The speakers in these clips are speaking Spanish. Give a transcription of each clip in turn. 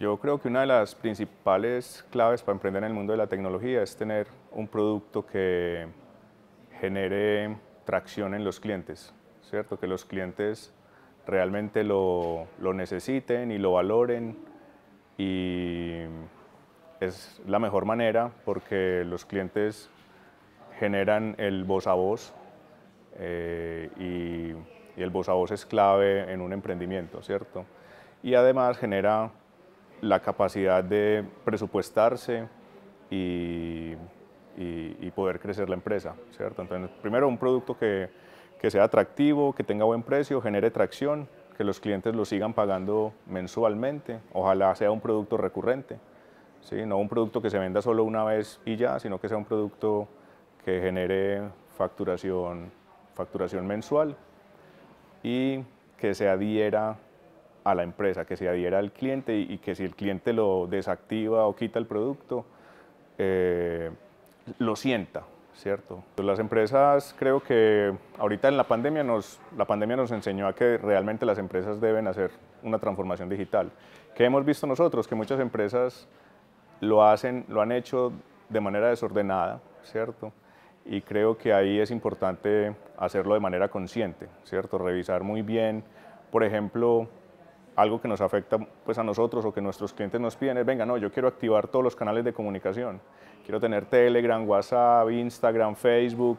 Yo creo que una de las principales claves para emprender en el mundo de la tecnología es tener un producto que genere tracción en los clientes, ¿cierto? Que los clientes realmente lo, lo necesiten y lo valoren y es la mejor manera porque los clientes generan el voz a voz eh, y, y el voz a voz es clave en un emprendimiento, ¿cierto? Y además genera la capacidad de presupuestarse y, poder crecer la empresa, ¿cierto? Entonces, primero un producto que, sea atractivo, que tenga buen precio, genere tracción, que los clientes lo sigan pagando mensualmente, ojalá sea un producto recurrente, ¿sí? No un producto que se venda solo una vez y ya, sino que sea un producto que genere facturación, facturación mensual y que se adhiera a la empresa, que se adhiera al cliente y, que si el cliente lo desactiva o quita el producto, eh, lo sienta, ¿cierto? Las empresas creo que ahorita en la pandemia, nos, la pandemia nos enseñó a que realmente las empresas deben hacer una transformación digital. que hemos visto nosotros? Que muchas empresas lo, hacen, lo han hecho de manera desordenada, ¿cierto? Y creo que ahí es importante hacerlo de manera consciente, ¿cierto? Revisar muy bien, por ejemplo, algo que nos afecta pues, a nosotros o que nuestros clientes nos piden es, venga, no, yo quiero activar todos los canales de comunicación. Quiero tener Telegram, WhatsApp, Instagram, Facebook,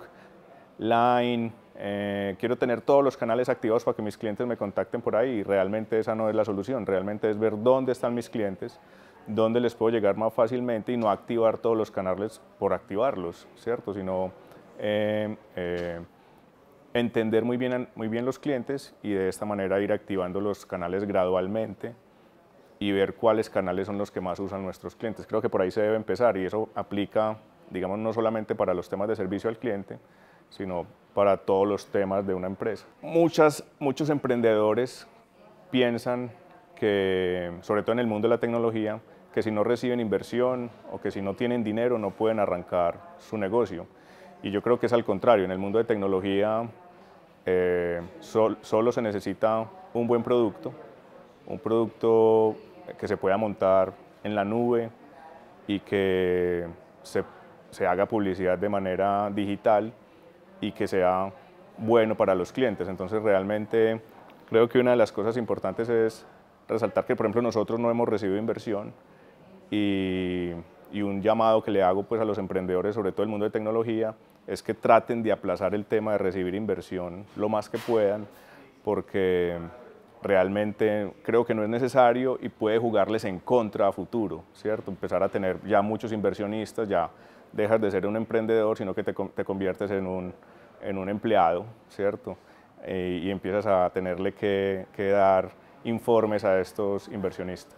Line, eh, quiero tener todos los canales activados para que mis clientes me contacten por ahí realmente esa no es la solución, realmente es ver dónde están mis clientes, dónde les puedo llegar más fácilmente y no activar todos los canales por activarlos, ¿cierto? Sino eh, eh, entender muy bien, muy bien los clientes y de esta manera ir activando los canales gradualmente y ver cuáles canales son los que más usan nuestros clientes. Creo que por ahí se debe empezar y eso aplica, digamos, no solamente para los temas de servicio al cliente, sino para todos los temas de una empresa. Muchas, muchos emprendedores piensan que, sobre todo en el mundo de la tecnología, que si no reciben inversión o que si no tienen dinero no pueden arrancar su negocio. Y yo creo que es al contrario, en el mundo de tecnología eh, solo se necesita un buen producto, un producto que se pueda montar en la nube y que se, se haga publicidad de manera digital y que sea bueno para los clientes. Entonces realmente creo que una de las cosas importantes es resaltar que, por ejemplo, nosotros no hemos recibido inversión y y un llamado que le hago pues a los emprendedores, sobre todo el mundo de tecnología, es que traten de aplazar el tema de recibir inversión lo más que puedan, porque realmente creo que no es necesario y puede jugarles en contra a futuro, ¿cierto? Empezar a tener ya muchos inversionistas, ya dejas de ser un emprendedor, sino que te, conviertes en un, empleado, ¿cierto? Eh, y empiezas a tenerle que, que dar informes a estos inversionistas.